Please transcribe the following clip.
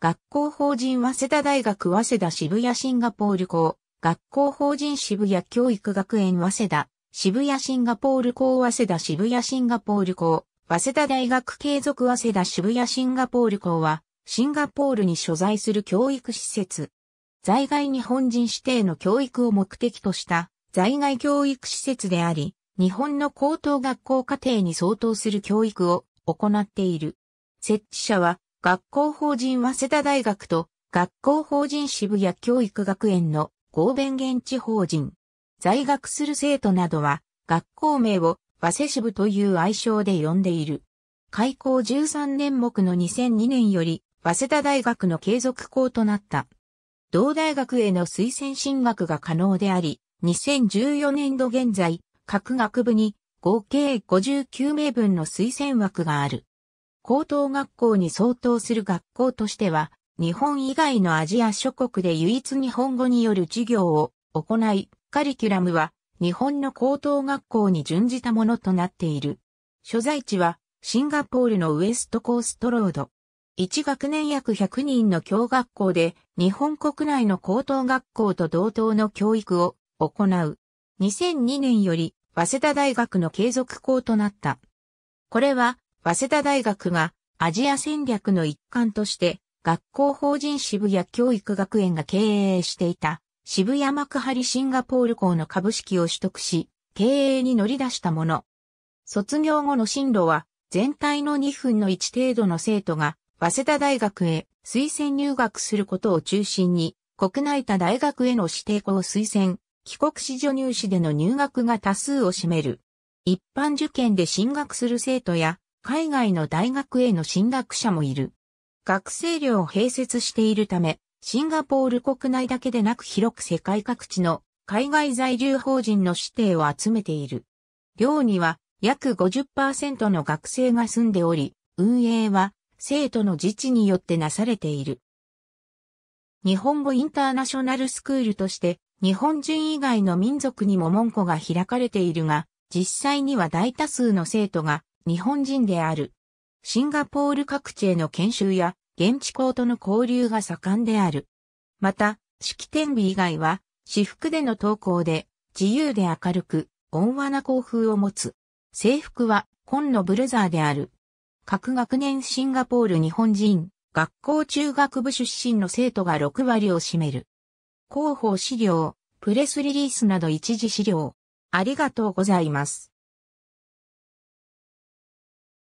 学校法人早稲田大学早稲田渋谷シンガポール校、学校法人渋谷教育学園早稲田、渋谷シンガポール校早稲田渋谷シンガポール校、早稲田大学継続早稲田渋谷シンガポール校は、シンガポールに所在する教育施設。在外日本人指定の教育を目的とした在外教育施設であり、日本の高等学校課程に相当する教育を行っている。設置者は学校法人早稲田大学と学校法人渋谷教育学園の合弁現地法人。在学する生徒などは学校名を早稲支部という愛称で呼んでいる。開校13年目の2002年より早稲田大学の継続校となった。同大学への推薦進学が可能であり、2014年度現在、各学部に合計59名分の推薦枠がある。高等学校に相当する学校としては、日本以外のアジア諸国で唯一日本語による授業を行い、カリキュラムは日本の高等学校に準じたものとなっている。所在地はシンガポールのウエストコーストロード。1学年約100人の教学校で日本国内の高等学校と同等の教育を行う。2002年より早稲田大学の継続校となった。これは早稲田大学がアジア戦略の一環として学校法人渋谷教育学園が経営していた渋谷幕張シンガポール校の株式を取得し、経営に乗り出したもの。卒業後の進路は全体の2分の1程度の生徒が早稲田大学へ推薦入学することを中心に国内他大学への指定校推薦、帰国子女入試での入学が多数を占める。一般受験で進学する生徒や海外の大学への進学者もいる。学生寮を併設しているため、シンガポール国内だけでなく広く世界各地の海外在留法人の指定を集めている。寮には約50%の学生が住んでおり、運営は生徒の自治によってなされている。日本語インターナショナルスクールとして日本人以外の民族にも門戸が開かれているが、実際には大多数の生徒が日本人である。シンガポール各地への研修や現地校との交流が盛んである。また、式典日以外は、私服での登校で、自由で明るく、温和な校風を持つ。制服は、紺のブレザーである。各学年シンガポール日本人、学校中学部出身の生徒が6割を占める。広報資料、プレスリリースなど一時資料。ありがとうございます。